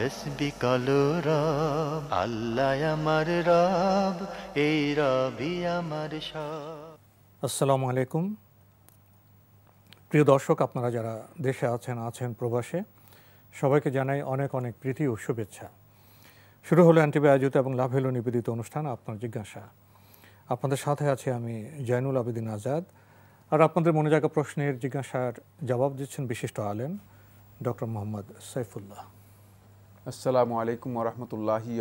তসবি রব আল্লাহ আমার রব এই রবি আমার সব আসসালামু আলাইকুম প্রিয় দর্শক আপনারা যারা দেশে আছেন আছেন প্রবাসে সবাইকে জানাই অনেক অনেক প্রীতি ও শুভেচ্ছা শুরু হলো অ্যান্টিবি আয়োজিত এবং লাভ হলো নিবেদিত অনুষ্ঠান আপনার জিজ্ঞাসা আপনাদের সাথে আছে আমি জয়নুল আবেদিন আজাদ আর আপনাদের মনে জায়গা প্রশ্নের জিজ্ঞাসার জবাব দিচ্ছেন বিশিষ্ট আলেম ডক্টর মোহাম্মদ সাইফুল্লাহ আসসালামু আলাইকুম ওরহমতুল্লাহি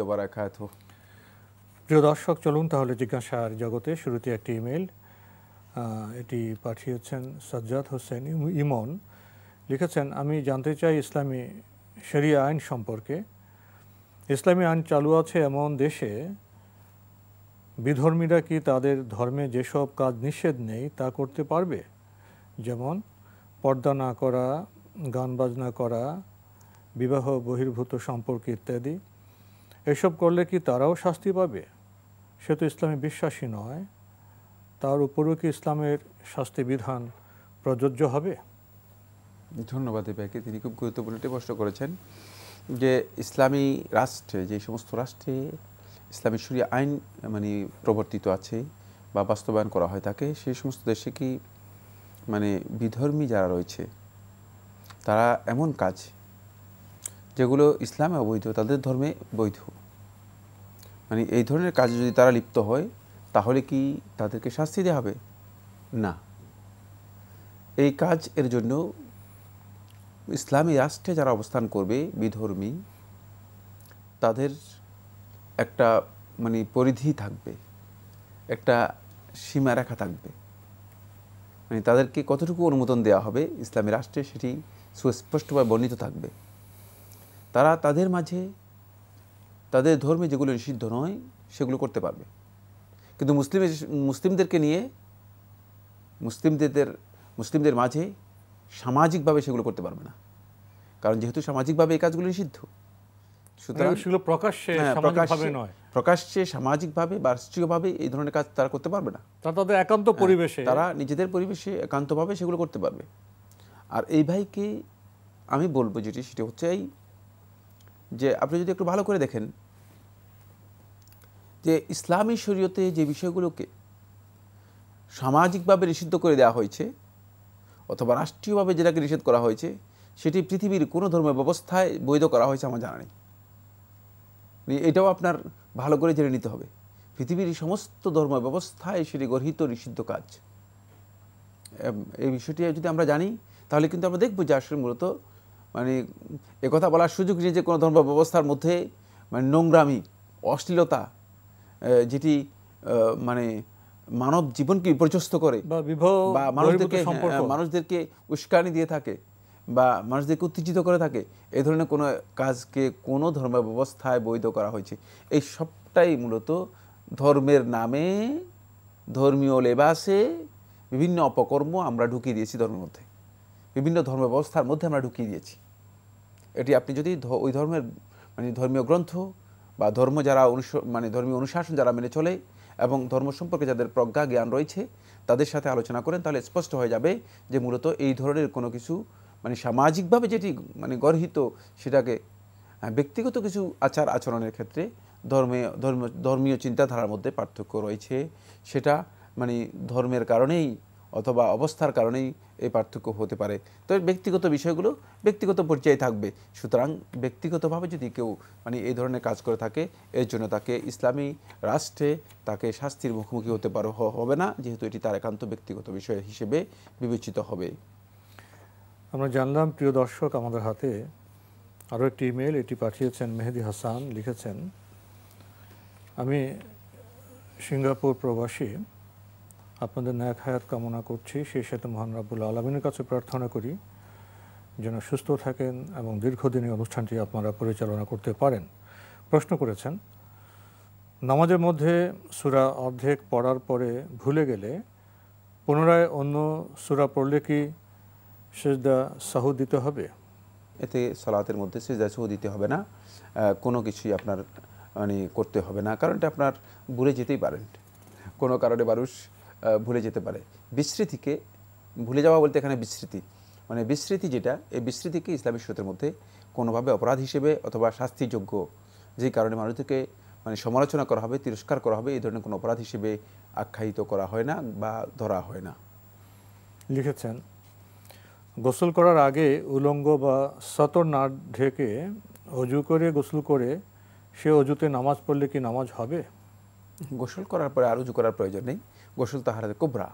প্রিয় দর্শক চলুন তাহলে জিজ্ঞাসার জগতে শুরুতে একটি ইমেল এটি পাঠিয়েছেন সাজ্জাদ হোসেন ইমন লিখেছেন আমি জানতে চাই ইসলামী শরিয়া আইন সম্পর্কে ইসলামী আইন চালু আছে এমন দেশে বিধর্মীরা কি তাদের ধর্মে যেসব কাজ নিষেধ নেই তা করতে পারবে যেমন পর্দা না করা গান বাজনা করা বিবাহ বহির্ভূত সম্পর্ক ইত্যাদি এসব করলে কি তারাও শাস্তি পাবে সে তো ইসলামে বিশ্বাসী নয় তার উপরেও কি ইসলামের শাস্তিবিধান প্রযোজ্য হবে ধন্যবাদ এবাকে তিনি খুব গুরুত্বপূর্ণ প্রশ্ন করেছেন যে ইসলামী রাষ্ট্রে যে সমস্ত রাষ্ট্রে ইসলামী সুরী আইন মানে প্রবর্তিত আছে বা বাস্তবায়ন করা হয় তাকে সেই সমস্ত দেশে কি মানে বিধর্মী যারা রয়েছে তারা এমন কাজ যেগুলো ইসলামে অবৈধ তাদের ধর্মে বৈধ মানে এই ধরনের কাজে যদি তারা লিপ্ত হয় তাহলে কি তাদেরকে শাস্তি দেওয়া হবে না এই কাজ এর জন্য ইসলামী রাষ্ট্রে যারা অবস্থান করবে বিধর্মী তাদের একটা মানে পরিধি থাকবে একটা সীমা রেখা থাকবে মানে তাদেরকে কতটুকু অনুমোদন দেওয়া হবে ইসলামী রাষ্ট্রে সেটি সুস্পষ্টভাবে বর্ণিত থাকবে তারা তাদের মাঝে তাদের ধর্মে যেগুলো নিষিদ্ধ নয় সেগুলো করতে পারবে কিন্তু মুসলিম মুসলিমদেরকে নিয়ে মুসলিমদের মুসলিমদের মাঝে সামাজিকভাবে সেগুলো করতে পারবে না কারণ যেহেতু সামাজিকভাবে এই কাজগুলো নিষিদ্ধ সুতরাং সেগুলো প্রকাশ্যে হ্যাঁ, প্রকাশ্যে নয় প্রকাশ্যে সামাজিকভাবে বা রাষ্ট্রীয়ভাবে এই ধরনের কাজ তারা করতে পারবে না তারা তাদের একান্ত হ্যাঁ, পরিবেশে তারা নিজেদের পরিবেশে একান্তভাবে সেগুলো করতে পারবে আর এই ভাইকে আমি বলবো যেটি সেটি হচ্ছে এই যে আপনি যদি একটু ভালো করে দেখেন যে ইসলামী শরীয়তে যে বিষয়গুলোকে সামাজিকভাবে নিষিদ্ধ করে দেওয়া হয়েছে অথবা রাষ্ট্রীয়ভাবে যেটাকে নিষেধ করা হয়েছে সেটি পৃথিবীর কোনো ধর্ম ব্যবস্থায় বৈধ করা হয়েছে আমার জানা নেই মানে এটাও আপনার ভালো করে জেনে নিতে হবে পৃথিবীর সমস্ত ধর্ম ব্যবস্থায় সেটি গর্হিত নিষিদ্ধ কাজ এই বিষয়টি যদি আমরা জানি তাহলে কিন্তু আমরা দেখব যে আসলে মূলত মানে একথা বলার সুযোগ নেই যে কোনো ধর্ম ব্যবস্থার মধ্যে মানে নোংরামি অশ্লীলতা যেটি মানে মানব জীবনকে বিপর্যস্ত করে বা মানুষদেরকে হ্যাঁ, হ্যাঁ, মানুষদেরকে উস্কানি দিয়ে থাকে বা মানুষদেরকে উত্তেজিত করে থাকে এ ধরনের কোনো কাজকে কোনো ধর্ম ব্যবস্থায় বৈধ করা হয়েছে এই সবটাই মূলত ধর্মের নামে ধর্মীয় লেবাসে বিভিন্ন অপকর্ম আমরা ঢুকিয়ে দিয়েছি ধর্মের মধ্যে বিভিন্ন ধর্ম ব্যবস্থার মধ্যে আমরা ঢুকিয়ে দিয়েছি এটি আপনি যদি ওই ধর্মের মানে ধর্মীয় গ্রন্থ বা ধর্ম যারা অনুস মানে ধর্মীয় অনুশাসন যারা মেনে চলে এবং ধর্ম সম্পর্কে যাদের প্রজ্ঞা জ্ঞান রয়েছে তাদের সাথে আলোচনা করেন তাহলে স্পষ্ট হয়ে যাবে যে মূলত এই ধরনের কোনো কিছু মানে সামাজিকভাবে যেটি মানে গর্হিত সেটাকে ব্যক্তিগত কিছু আচার আচরণের ক্ষেত্রে ধর্মে ধর্ম ধর্মীয় চিন্তাধারার মধ্যে পার্থক্য রয়েছে সেটা মানে ধর্মের কারণেই অথবা অবস্থার কারণেই এই পার্থক্য হতে পারে তবে ব্যক্তিগত বিষয়গুলো ব্যক্তিগত পর্যায়ে থাকবে সুতরাং ব্যক্তিগতভাবে যদি কেউ মানে এই ধরনের কাজ করে থাকে এর জন্য তাকে ইসলামী রাষ্ট্রে তাকে শাস্তির মুখোমুখি হতে পারো হবে না যেহেতু এটি তার একান্ত ব্যক্তিগত বিষয় হিসেবে বিবেচিত হবে আমরা জানলাম প্রিয় দর্শক আমাদের হাতে আরও একটি ইমেল এটি পাঠিয়েছেন মেহেদি হাসান লিখেছেন আমি সিঙ্গাপুর প্রবাসী আপনাদের ন্যাক হায়াত কামনা করছি সেই সাথে মহান রাবুল আলমিনের কাছে প্রার্থনা করি যেন সুস্থ থাকেন এবং দীর্ঘদিন এই অনুষ্ঠানটি আপনারা পরিচালনা করতে পারেন প্রশ্ন করেছেন নামাজের মধ্যে সুরা অর্ধেক পড়ার পরে ভুলে গেলে পুনরায় অন্য সুরা পড়লে কি সেজদা সাহু দিতে হবে এতে সলাতের মধ্যে সেজদা সাহু দিতে হবে না কোনো কিছুই আপনার মানে করতে হবে না কারণটা আপনার ভুলে যেতেই পারেন কোনো কারণে মানুষ ভুলে যেতে পারে বিস্মৃতিকে ভুলে যাওয়া বলতে এখানে বিস্মৃতি মানে বিস্মৃতি যেটা এই বিস্মৃতিকে ইসলামী সূত্রের মধ্যে কোনোভাবে অপরাধ হিসেবে অথবা শাস্তিযোগ্য যেই কারণে মানুষকে মানে সমালোচনা করা হবে তিরস্কার করা হবে এই ধরনের কোনো অপরাধ হিসেবে আখ্যায়িত করা হয় না বা ধরা হয় না লিখেছেন গোসল করার আগে উলঙ্গ বা সতর না ঢেকে অজু করে গোসল করে সে অজুতে নামাজ পড়লে কি নামাজ হবে গোসল করার পরে আর উজু করার প্রয়োজন নেই গোসল তাহারাতে কুবরা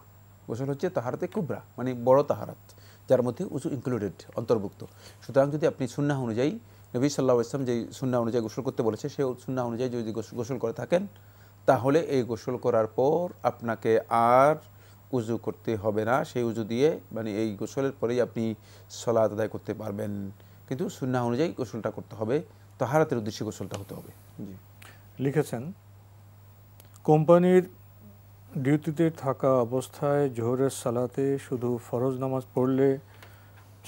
গোসল হচ্ছে তাহারাতে কুবরা মানে বড় তাহারাত যার মধ্যে উঁচু ইনক্লুডেড অন্তর্ভুক্ত সুতরাং যদি আপনি সুন্না অনুযায়ী নবী সাল্লাহ ইসলাম যেই সুন্না অনুযায়ী গোসল করতে বলেছে সেই সুন্না অনুযায়ী যদি গোসল করে থাকেন তাহলে এই গোসল করার পর আপনাকে আর উজু করতে হবে না সেই উজু দিয়ে মানে এই গোসলের পরেই আপনি সলা আদায় করতে পারবেন কিন্তু সুন্না অনুযায়ী গোসলটা করতে হবে তাহারাতের উদ্দেশ্যে গোসলটা হতে হবে জি লিখেছেন কোম্পানির ডিউটিতে থাকা অবস্থায় জোহরের সালাতে শুধু ফরজ নামাজ পড়লে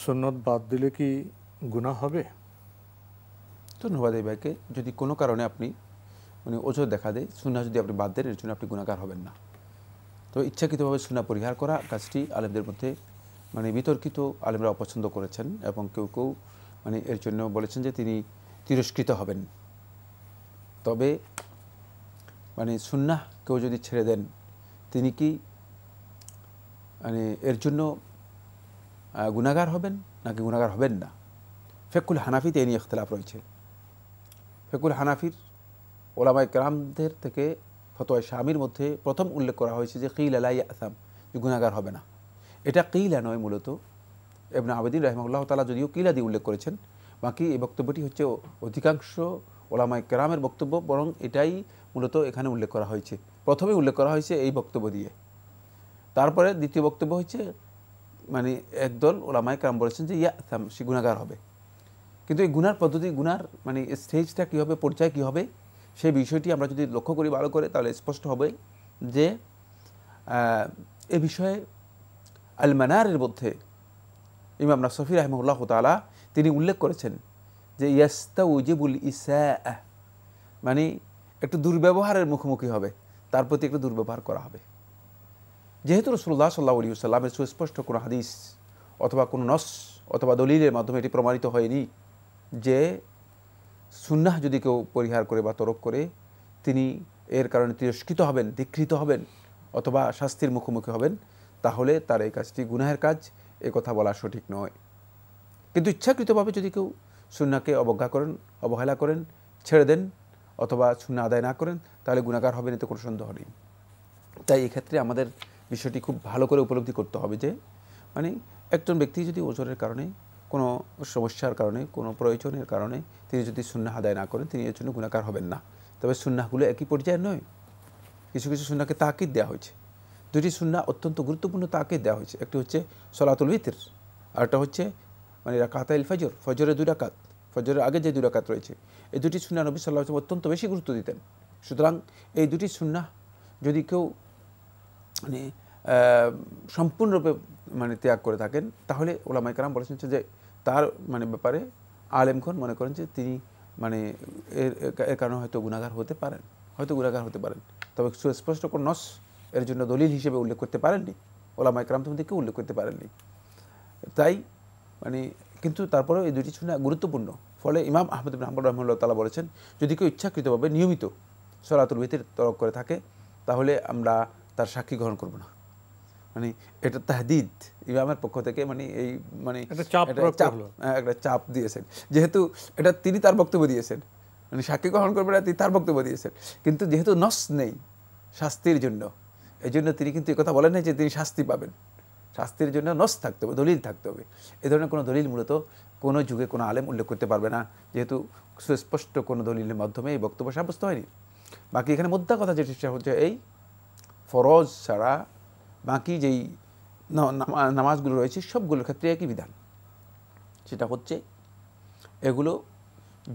সন্ন্যত বাদ দিলে কি গুণা হবে ধন্যবাদ এই ভাইকে যদি কোনো কারণে আপনি মানে ওজোর দেখা দেয় সুন্না যদি আপনি বাদ দেন এর জন্য আপনি গুণাকার হবেন না তবে ইচ্ছাকৃতভাবে সুন্না পরিহার করা কাজটি আলেমদের মধ্যে মানে বিতর্কিত আলেমরা অপছন্দ করেছেন এবং কেউ কেউ মানে এর জন্য বলেছেন যে তিনি তিরস্কৃত হবেন তবে মানে সুন্না কেউ যদি ছেড়ে দেন তিনি কি মানে এর জন্য গুণাগার হবেন নাকি গুণাগার হবেন না ফেকুল হানাফিতে এ নিয়ে ইখতলাফ রয়েছে ফেকুল হানাফির ওলামায় কেরামদের থেকে ফতোয় স্বামীর মধ্যে প্রথম উল্লেখ করা হয়েছে যে কিল আলাই আসাম যে গুণাগার হবে না এটা কিলা নয় মূলত এবং আবেদিন রহমাল্লাহ তালা যদিও কিলা দিয়ে উল্লেখ করেছেন বাকি এই বক্তব্যটি হচ্ছে অধিকাংশ ওলামায় কেরামের বক্তব্য বরং এটাই মূলত এখানে উল্লেখ করা হয়েছে প্রথমে উল্লেখ করা হয়েছে এই বক্তব্য দিয়ে তারপরে দ্বিতীয় বক্তব্য হচ্ছে মানে একদল ওলামায় কাম বলেছেন যে ইয়া সে গুণাগার হবে কিন্তু এই গুনার পদ্ধতি গুনার মানে স্টেজটা কী হবে পর্যায় কী হবে সেই বিষয়টি আমরা যদি লক্ষ্য করি ভালো করে তাহলে স্পষ্ট হবে যে এ বিষয়ে আলমানারের মধ্যে ইমাম সফির আহমুল্লাহ তালা তিনি উল্লেখ করেছেন যে ইয়াস্তা উজিবুল ইসা মানে একটু দুর্ব্যবহারের মুখোমুখি হবে তার প্রতি একটু দুর্ব্যবহার করা হবে যেহেতু রসুল্লাহ সাল্লাহ আলী সাল্লামের সুস্পষ্ট কোনো হাদিস অথবা কোনো নস অথবা দলিলের মাধ্যমে এটি প্রমাণিত হয়নি যে সুন্নাহ যদি কেউ পরিহার করে বা তরক করে তিনি এর কারণে তিরস্কৃত হবেন ধিকৃত হবেন অথবা শাস্তির মুখোমুখি হবেন তাহলে তার এই কাজটি গুনাহের কাজ এ কথা বলা সঠিক নয় কিন্তু ইচ্ছাকৃতভাবে যদি কেউ সুন্নাকে অবজ্ঞা করেন অবহেলা করেন ছেড়ে দেন অথবা শূন্য আদায় না করেন তাহলে গুণাকার হবেন এতে কোনো সন্দেহ নেই তাই এক্ষেত্রে আমাদের বিষয়টি খুব ভালো করে উপলব্ধি করতে হবে যে মানে একজন ব্যক্তি যদি ওজনের কারণে কোনো সমস্যার কারণে কোনো প্রয়োজনের কারণে তিনি যদি শূন্য আদায় না করেন তিনি এর জন্য গুণাকার হবেন না তবে শূন্যগুলো একই পর্যায়ে নয় কিছু কিছু সুন্নাকে তাকিদ দেওয়া হয়েছে দুটি সুন্না অত্যন্ত গুরুত্বপূর্ণ তাকিদ দেওয়া হয়েছে একটি হচ্ছে সলাতুল আর আরটা হচ্ছে মানে রাকাত ফজর ফজরে দুই রাকাত ফজরের আগে যে দুই রয়েছে এই দুটি সুন্না নবী সাল্লাহ অত্যন্ত বেশি গুরুত্ব দিতেন সুতরাং এই দুটি সুন্না যদি কেউ মানে সম্পূর্ণরূপে মানে ত্যাগ করে থাকেন তাহলে ওলামাই কালাম বলেছেন যে তার মানে ব্যাপারে আলেমখন মনে করেন যে তিনি মানে এর এর কারণে হয়তো গুণাগার হতে পারেন হয়তো গুণাগার হতে পারেন তবে সুস্পষ্ট কোনো নস এর জন্য দলিল হিসেবে উল্লেখ করতে পারেননি ওলামা ইকরাম কেউ উল্লেখ করতে পারেননি তাই মানে কিন্তু তারপরে এই দুটি সুন্না গুরুত্বপূর্ণ ফলে ইমাম আহমদ ইবিন হাম্বুর রহমুল্লাহ তালা বলেছেন যদি কেউ ইচ্ছাকৃতভাবে নিয়মিত সলাতুল ভিতির তরক করে থাকে তাহলে আমরা তার সাক্ষী গ্রহণ করব না মানে এটা তাহদিদ ইমামের পক্ষ থেকে মানে এই মানে হ্যাঁ, একটা চাপ দিয়েছেন যেহেতু এটা তিনি তার বক্তব্য দিয়েছেন মানে সাক্ষী গ্রহণ করবে না তিনি তার বক্তব্য দিয়েছেন কিন্তু যেহেতু নস নেই শাস্তির জন্য এই জন্য তিনি কিন্তু কথা বলেন না যে তিনি শাস্তি পাবেন শাস্তির জন্য নস থাকতে হবে দলিল থাকতে হবে এ ধরনের কোনো দলিল মূলত কোনো যুগে কোনো আলেম উল্লেখ করতে পারবে না যেহেতু সুস্পষ্ট কোনো দলিলের মাধ্যমে এই বক্তব্য সাব্যস্ত হয়নি বাকি এখানে মোদ্দা কথা যেটি হচ্ছে এই ফরজ ছাড়া বাকি যেই নামাজগুলো রয়েছে সবগুলোর ক্ষেত্রে একই বিধান সেটা হচ্ছে এগুলো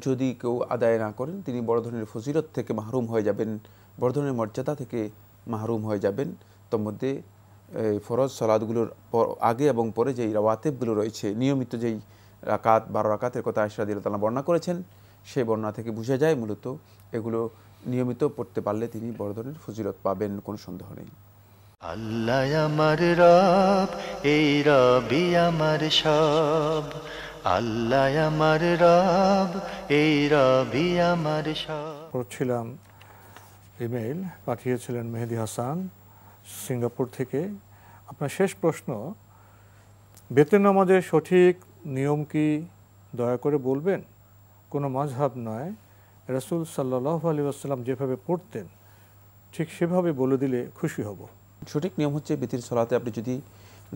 যদি কেউ আদায় না করেন তিনি বড় ধরনের ফজিরত থেকে মাহরুম হয়ে যাবেন বড় ধরনের মর্যাদা থেকে মাহরুম হয়ে যাবেন তোর মধ্যে এই ফরজ সলাদগুলোর আগে এবং পরে যেই রাওয়াতেবগুলো রয়েছে নিয়মিত যেই রাকাত বারো রাকাতের কথা তালা বর্ণনা করেছেন সেই বর্ণনা থেকে বোঝা যায় মূলত এগুলো নিয়মিত পড়তে পারলে তিনি বড় ধরনের ফজিলত পাবেন কোনো সন্দেহ নেই আল্লাহ আমার রব এই রবি আমার সব আল্লাহ আমার রব এই রবি আমার সব পড়ছিলাম ইমেইল পাঠিয়েছিলেন মেহেদি হাসান সিঙ্গাপুর থেকে আপনার শেষ প্রশ্ন বেতন আমাদের সঠিক নিয়ম কি দয়া করে বলবেন কোনো মাঝহাব নয় রসুল সাল্লাহ আলী আসসালাম যেভাবে পড়তেন ঠিক সেভাবে বলে দিলে খুশি হব সঠিক নিয়ম হচ্ছে বেতির সলাতে আপনি যদি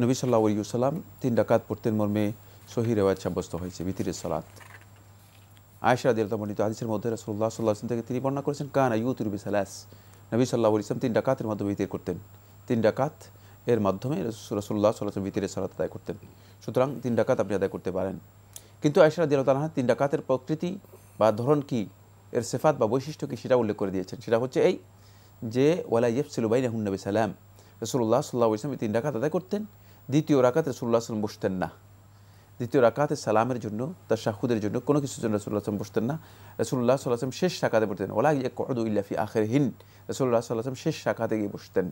নবী সাল্লাহ সাল্লাম তিন ডাকাত পড়তেন মর্মে সহি রেওয়াজ সাব্যস্ত হয়েছে বেতির সলাত আয়সা দেবতা বর্ণিত আদিসের মধ্যে রসুল্লাহ সাল্লাহ থেকে তিনি বর্ণনা করেছেন কান আয়ু তিরুবি সালাস নবী সাল্লাহ ইসলাম তিন ডাকাতের মাধ্যমে বিতির করতেন তিন ডাকাত এর মাধ্যমে রসুল্লাহ সাল্লাহ ভিতরে সালাত আদায় করতেন সুতরাং তিন ডাকাত আপনি আদায় করতে পারেন কিন্তু আয়সার দিয়াল তালাহা তিন ডাকাতের প্রকৃতি বা ধরন কি এর সেফাত বা বৈশিষ্ট্য কী সেটা উল্লেখ করে দিয়েছেন সেটা হচ্ছে এই যে ওয়ালা ইয়েফসিলুবাই রাহুন্নবী সালাম রসুল্লাহ সাল্লাহ ইসলাম তিন ডাকাত আদায় করতেন দ্বিতীয় রাকাত রসুল্লাহ আসলাম বসতেন না দ্বিতীয় রাকাতে সালামের জন্য তার শাহুদের জন্য কোনো কিছুর জন্য রসুল্লাহ আসলাম বসতেন না রসুল্লাহ সাল্লাহ আসলাম শেষ শাখাতে পড়তেন ওলা ইয়া কদু ইল্লাফি আখের হিন রসুল্লাহ সাল্লাহ আসলাম শেষ শাখাতে গিয়ে বসতেন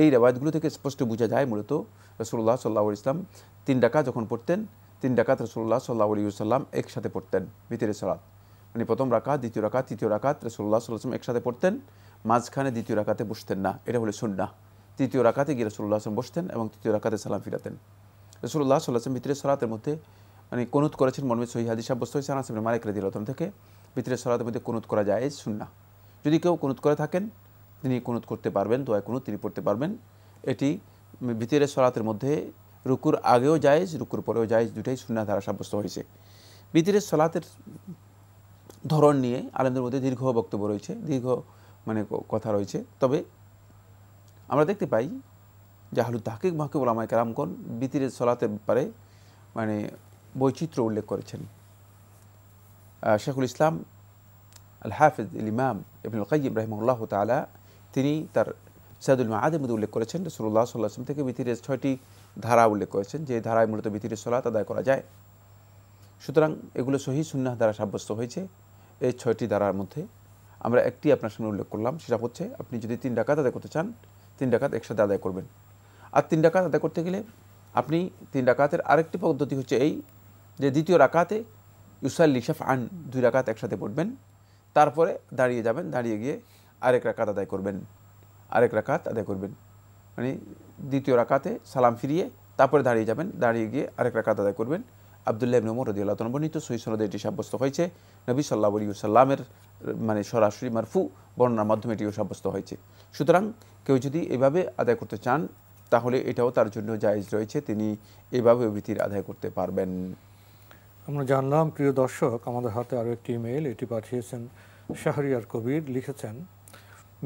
এই রেওয়ায়তগুলো থেকে স্পষ্ট বোঝা যায় মূলত রসুল্লাহ সাল্লা ইসলাম তিন ডাকা যখন পড়তেন তিন ডাকাত রসুল্লাহ সাল্লা সাল্লাম একসাথে পড়তেন ভিতরে সালাত মানে প্রথম রাকাত দ্বিতীয় রাকাত তৃতীয় রাকাত রসুল্লাহ সাল্লাম একসাথে পড়তেন মাঝখানে দ্বিতীয় রাকাতে বসতেন না এটা হলো সুন্না তৃতীয় রাকাতে গিয়ে রসুল্লাহ আসলাম বসতেন এবং তৃতীয় রাকাতে সালাম ফিরাতেন রসুল্লাহ সাল্লাহাম ভিতরে সালাতের মধ্যে মানে কোনুত করেছেন মর্মে সহি হাদিস সাব্যস্ত হয়েছে আনাসমের মালিক রতন থেকে ভিতরে সরাতের মধ্যে কোনুত করা যায় সুন্না যদি কেউ কোনুত করে থাকেন তিনি কুনুত করতে পারবেন দোয়া কুনুত তিনি পড়তে পারবেন এটি ভিতরের সলাতের মধ্যে রুকুর আগেও যায় রুকুর পরেও যায় দুটাই সুন্না ধারা সাব্যস্ত হয়েছে ভিতরের সলাতের ধরন নিয়ে আলেমদের মধ্যে দীর্ঘ বক্তব্য রয়েছে দীর্ঘ মানে কথা রয়েছে তবে আমরা দেখতে পাই জাহালু তাহকিক মাহকিবুল আমায় কালামগণ বিতিরের সলাতের ব্যাপারে মানে বৈচিত্র্য উল্লেখ করেছেন শেখুল ইসলাম আল হাফিজ ইমাম ইবিনুল কাইম উল্লাহ তালা তিনি তার সাইদুল মাহাদের মধ্যে উল্লেখ করেছেন রসুল্লাহ সাল্লাহাম থেকে বিথিরের ছয়টি ধারা উল্লেখ করেছেন যে ধারায় মূলত বিথিরের সলাত আদায় করা যায় সুতরাং এগুলো সহি সুন্নাহ দ্বারা সাব্যস্ত হয়েছে এই ছয়টি ধারার মধ্যে আমরা একটি আপনার সামনে উল্লেখ করলাম সেটা হচ্ছে আপনি যদি তিন ডাকাত আদায় করতে চান তিন ডাকাত একসাথে আদায় করবেন আর তিন ডাকাত আদায় করতে গেলে আপনি তিন ডাকাতের আরেকটি পদ্ধতি হচ্ছে এই যে দ্বিতীয় রাকাতে ইউসাল্লি লিশাফ আন দুই রাকাত একসাথে পড়বেন তারপরে দাঁড়িয়ে যাবেন দাঁড়িয়ে গিয়ে আরেক রাকাত আদায় করবেন আরেক রাকাত আদায় করবেন মানে দ্বিতীয় রাকাতে সালাম ফিরিয়ে তারপরে দাঁড়িয়ে যাবেন দাঁড়িয়ে গিয়ে আরেক রাকাত আদায় করবেন আবদুল্লাহ নমর রদি আল্লাহ বর্ণিত সহি সনদে এটি সাব্যস্ত হয়েছে নবী সাল্লাহ আলী সাল্লামের মানে সরাসরি মারফু বর্ণনার মাধ্যমে এটিও সাব্যস্ত হয়েছে সুতরাং কেউ যদি এভাবে আদায় করতে চান তাহলে এটাও তার জন্য জায়জ রয়েছে তিনি এভাবে বৃত্তির আদায় করতে পারবেন আমরা জানলাম প্রিয় দর্শক আমাদের হাতে আরও একটি ইমেল এটি পাঠিয়েছেন শাহরিয়ার কবির লিখেছেন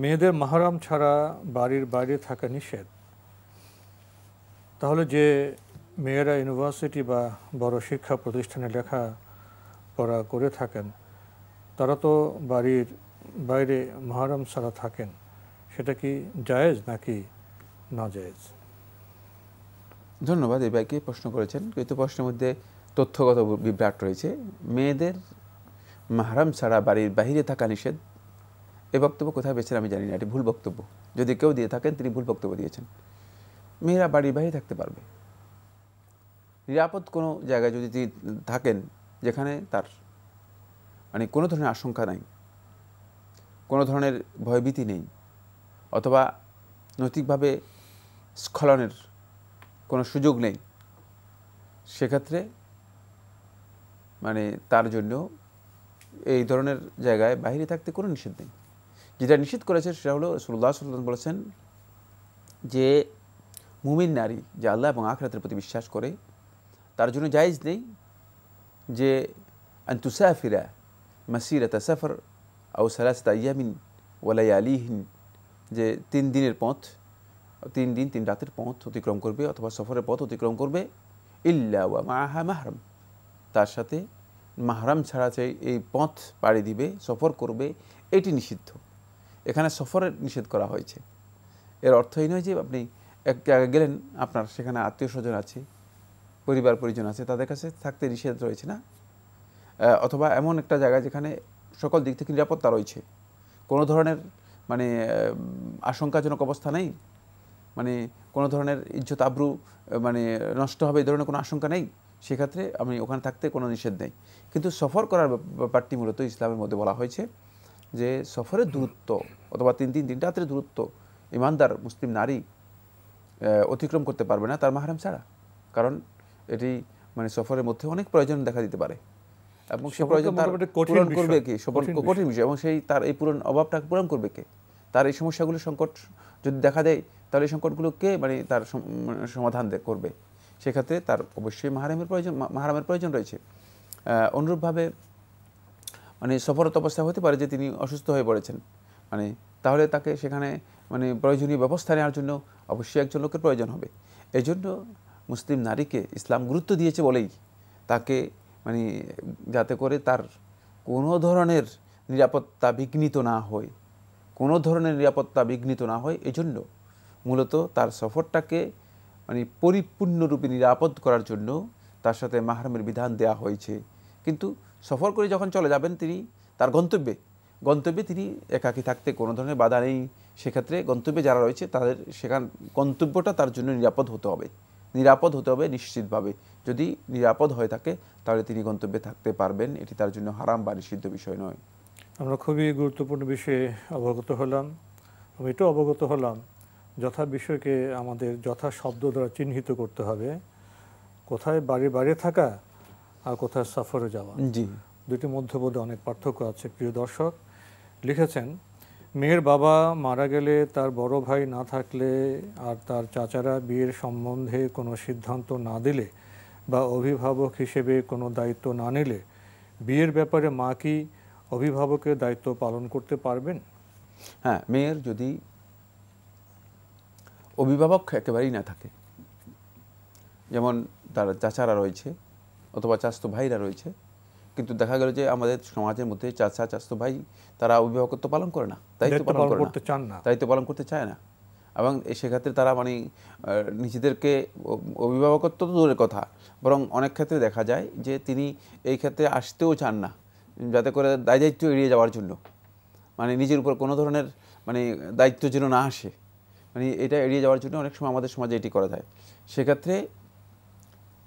মেয়েদের মাহারাম ছাড়া বাড়ির বাইরে থাকা নিষেধ তাহলে যে মেয়েরা ইউনিভার্সিটি বা বড় শিক্ষা প্রতিষ্ঠানে লেখা পড়া করে থাকেন তারা তো বাড়ির বাইরে মাহারাম ছাড়া থাকেন সেটা কি জায়েজ নাকি না জায়েজ ধন্যবাদ এই ব্যাগে প্রশ্ন করেছেন কিন্তু প্রশ্নের মধ্যে তথ্যগত বিভ্রাট রয়েছে মেয়েদের মাহারাম ছাড়া বাড়ির বাহিরে থাকা নিষেধ এই বক্তব্য কোথায় পেয়েছেন আমি জানি না এটি ভুল বক্তব্য যদি কেউ দিয়ে থাকেন তিনি ভুল বক্তব্য দিয়েছেন মেয়েরা বাড়ির বাইরে থাকতে পারবে নিরাপদ কোনো জায়গায় যদি তিনি থাকেন যেখানে তার মানে কোনো ধরনের আশঙ্কা নাই কোনো ধরনের ভয়ভীতি নেই অথবা নৈতিকভাবে স্খলনের কোনো সুযোগ নেই সেক্ষেত্রে মানে তার জন্য এই ধরনের জায়গায় বাইরে থাকতে কোনো নিষেধ নেই যেটা নিশ্চিত করেছে সেটা হলো সুল্লাহ সুলতান বলেছেন যে মুমিন নারী যে আল্লাহ এবং আখরাতের প্রতি বিশ্বাস করে তার জন্য জায়জ নেই যে মাসির তা তাসাফর আউ সারাস্তা ইয়ামিন ওয়ালাই আলিহীন যে তিন দিনের পথ তিন দিন তিন রাতের পথ অতিক্রম করবে অথবা সফরের পথ অতিক্রম করবে ইল্লা মাহা মাহরম তার সাথে মাহরাম ছাড়া এই পথ পাড়ি দিবে সফর করবে এটি নিষিদ্ধ এখানে সফরের নিষেধ করা হয়েছে এর অর্থ এই নয় যে আপনি এক জায়গায় গেলেন আপনার সেখানে আত্মীয় স্বজন আছে পরিবার পরিজন আছে তাদের কাছে থাকতে নিষেধ রয়েছে না অথবা এমন একটা জায়গা যেখানে সকল দিক থেকে নিরাপত্তা রয়েছে কোনো ধরনের মানে আশঙ্কাজনক অবস্থা নেই মানে কোনো ধরনের ইজ্জত আব্রু মানে নষ্ট হবে এই ধরনের কোনো আশঙ্কা নেই সেক্ষেত্রে আমি ওখানে থাকতে কোনো নিষেধ নেই কিন্তু সফর করার ব্যাপারটি মূলত ইসলামের মধ্যে বলা হয়েছে যে সফরের দূরত্ব অথবা তিন তিন তিন রাত্রের দূরত্ব ইমানদার মুসলিম নারী অতিক্রম করতে পারবে না তার মাহারাম ছাড়া কারণ এটি মানে সফরের মধ্যে অনেক প্রয়োজন দেখা দিতে পারে এবং সে প্রয়োজন তার পূরণ করবে কি সফর কঠিন বিষয় এবং সেই তার এই পূরণ অভাবটা পূরণ করবে কে তার এই সমস্যাগুলো সংকট যদি দেখা দেয় তাহলে এই সংকটগুলো কে মানে তার মানে সমাধান করবে সেক্ষেত্রে তার অবশ্যই মাহারামের প্রয়োজন মাহারামের প্রয়োজন রয়েছে অনুরূপভাবে মানে সফরত অবস্থা হতে পারে যে তিনি অসুস্থ হয়ে পড়েছেন মানে তাহলে তাকে সেখানে মানে প্রয়োজনীয় ব্যবস্থা নেওয়ার জন্য অবশ্যই একজন লোকের প্রয়োজন হবে এই জন্য মুসলিম নারীকে ইসলাম গুরুত্ব দিয়েছে বলেই তাকে মানে যাতে করে তার কোনো ধরনের নিরাপত্তা বিঘ্নিত না হয় কোনো ধরনের নিরাপত্তা বিঘ্নিত না হয় এজন্য মূলত তার সফরটাকে মানে পরিপূর্ণরূপে নিরাপদ করার জন্য তার সাথে মাহরমের বিধান দেয়া হয়েছে কিন্তু সফর করে যখন চলে যাবেন তিনি তার গন্তব্যে গন্তব্যে তিনি একাকি থাকতে কোনো ধরনের বাধা নেই সেক্ষেত্রে গন্তব্যে যারা রয়েছে তাদের সেখান গন্তব্যটা তার জন্য নিরাপদ হতে হবে নিরাপদ হতে হবে নিশ্চিতভাবে যদি নিরাপদ হয়ে থাকে তাহলে তিনি গন্তব্যে থাকতে পারবেন এটি তার জন্য হারাম বা নিষিদ্ধ বিষয় নয় আমরা খুবই গুরুত্বপূর্ণ বিষয়ে অবগত হলাম আমি এটাও অবগত হলাম যথা বিষয়কে আমাদের যথা শব্দ দ্বারা চিহ্নিত করতে হবে কোথায় বাড়ি বাড়ি থাকা আর কোথাও সফরে যাওয়া জি দুটি মধ্যে বোধহয় অনেক পার্থক্য আছে প্রিয় দর্শক লিখেছেন মেয়ের বাবা মারা গেলে তার বড় ভাই না থাকলে আর তার চাচারা বিয়ের সম্বন্ধে কোনো সিদ্ধান্ত না দিলে বা অভিভাবক হিসেবে কোনো দায়িত্ব না নিলে বিয়ের ব্যাপারে মা কি অভিভাবকের দায়িত্ব পালন করতে পারবেন হ্যাঁ মেয়ের যদি অভিভাবক একেবারেই না থাকে যেমন তার চাচারা রয়েছে অথবা চাষতো ভাইরা রয়েছে কিন্তু দেখা গেল যে আমাদের সমাজের মধ্যে চাষা চাষতো ভাই তারা অভিভাবকত্ব পালন করে না দায়িত্ব পালন করতে চান না দায়িত্ব পালন করতে চায় না এবং সেক্ষেত্রে তারা মানে নিজেদেরকে অভিভাবকত্ব তো দূরের কথা বরং অনেক ক্ষেত্রে দেখা যায় যে তিনি এই ক্ষেত্রে আসতেও চান না যাতে করে দায় দায়িত্ব এড়িয়ে যাওয়ার জন্য মানে নিজের উপর কোনো ধরনের মানে দায়িত্ব যেন না আসে মানে এটা এড়িয়ে যাওয়ার জন্য অনেক সময় আমাদের সমাজে এটি করা যায় সেক্ষেত্রে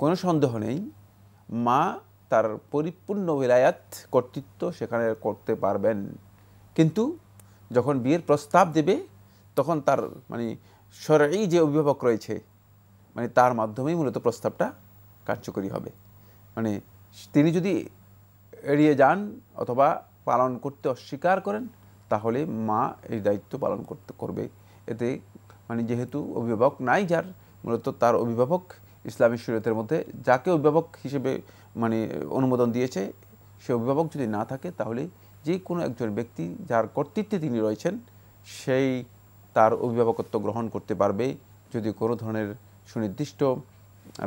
কোনো সন্দেহ নেই মা তার পরিপূর্ণ বিলায়াত কর্তৃত্ব সেখানে করতে পারবেন কিন্তু যখন বিয়ের প্রস্তাব দেবে তখন তার মানে সরাই যে অভিভাবক রয়েছে মানে তার মাধ্যমেই মূলত প্রস্তাবটা কার্যকরী হবে মানে তিনি যদি এড়িয়ে যান অথবা পালন করতে অস্বীকার করেন তাহলে মা এই দায়িত্ব পালন করতে করবে এতে মানে যেহেতু অভিভাবক নাই যার মূলত তার অভিভাবক ইসলামী শরীয়তের মধ্যে যাকে অভিভাবক হিসেবে মানে অনুমোদন দিয়েছে সে অভিভাবক যদি না থাকে তাহলে যে কোনো একজন ব্যক্তি যার কর্তৃত্বে তিনি রয়েছেন সেই তার অভিভাবকত্ব গ্রহণ করতে পারবে যদি কোনো ধরনের সুনির্দিষ্ট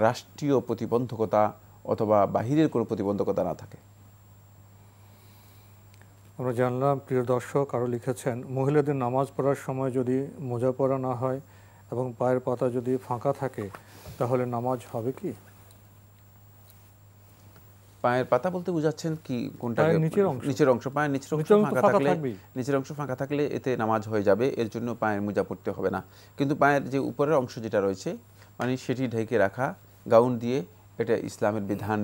রাষ্ট্রীয় প্রতিবন্ধকতা অথবা বাহিরের কোনো প্রতিবন্ধকতা না থাকে আমরা জানলাম প্রিয় দর্শক আরও লিখেছেন মহিলাদের নামাজ পড়ার সময় যদি মোজা পড়া না হয় এবং পায়ের পাতা যদি ফাঁকা থাকে তাহলে নামাজ হবে কি পায়ের পাতা বলতে বুঝাচ্ছেন কি কোনটা নিচের অংশ পায়ের নিচের অংশ ফাঁকা থাকলে নিচের অংশ ফাঁকা থাকলে এতে নামাজ হয়ে যাবে এর জন্য পায়ের মোজা পড়তে হবে না কিন্তু পায়ের যে উপরের অংশ যেটা রয়েছে মানে সেটি ঢেকে রাখা গাউন দিয়ে এটা ইসলামের বিধান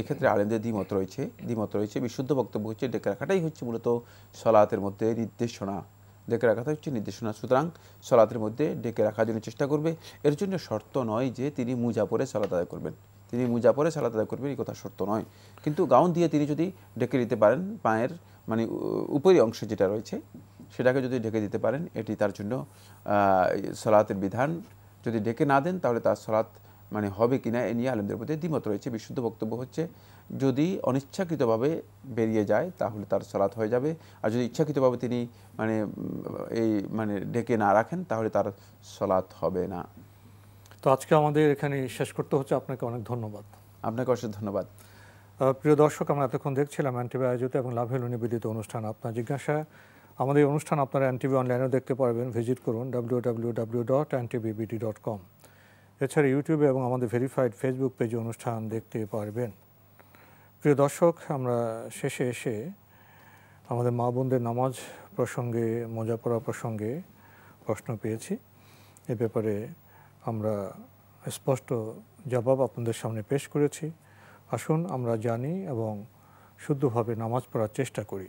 এক্ষেত্রে আলেমদের দ্বিমত রয়েছে দ্বিমত রয়েছে বিশুদ্ধ বক্তব্য হচ্ছে ডেকে রাখাটাই হচ্ছে মূলত সলাতের মধ্যে নির্দেশনা ডেকে রাখা হচ্ছে নির্দেশনা সুতরাং সলাতের মধ্যে ডেকে রাখার জন্য চেষ্টা করবে এর জন্য শর্ত নয় যে তিনি মুজা পরে সলাত আদায় করবেন তিনি মুজা পরে সালাত আদায় করবেন এই কথা শর্ত নয় কিন্তু গাউন দিয়ে তিনি যদি ডেকে দিতে পারেন পায়ের মানে উপরি অংশ যেটা রয়েছে সেটাকে যদি ডেকে দিতে পারেন এটি তার জন্য সলাতের বিধান যদি ডেকে না দেন তাহলে তার সলাত মানে হবে কিনা এ নিয়ে আলেমদের মধ্যে দ্বিমত রয়েছে বিশুদ্ধ বক্তব্য হচ্ছে যদি অনিচ্ছাকৃতভাবে বেরিয়ে যায় তাহলে তার সলাৎ হয়ে যাবে আর যদি ইচ্ছাকৃতভাবে তিনি মানে এই মানে ডেকে না রাখেন তাহলে তার সলাৎ হবে না তো আজকে আমাদের এখানে শেষ করতে হচ্ছে আপনাকে অনেক ধন্যবাদ আপনাকে অশেষ ধন্যবাদ প্রিয় দর্শক আমরা এতক্ষণ দেখছিলাম অ্যান্টিবি আয়োজিত এবং লাভেল নিবেদিত অনুষ্ঠান আপনার জিজ্ঞাসা আমাদের অনুষ্ঠান আপনারা অ্যান্টিভি অনলাইনেও দেখতে পারবেন ভিজিট করুন W W W dot antibbd dot com এছাড়া ইউটিউবে এবং আমাদের ভেরিফাইড ফেসবুক পেজে অনুষ্ঠান দেখতে পারবেন প্রিয় দর্শক আমরা শেষে এসে আমাদের মা বোনদের নামাজ প্রসঙ্গে মজা পড়া প্রসঙ্গে প্রশ্ন পেয়েছি এ ব্যাপারে আমরা স্পষ্ট জবাব আপনাদের সামনে পেশ করেছি আসুন আমরা জানি এবং শুদ্ধভাবে নামাজ পড়ার চেষ্টা করি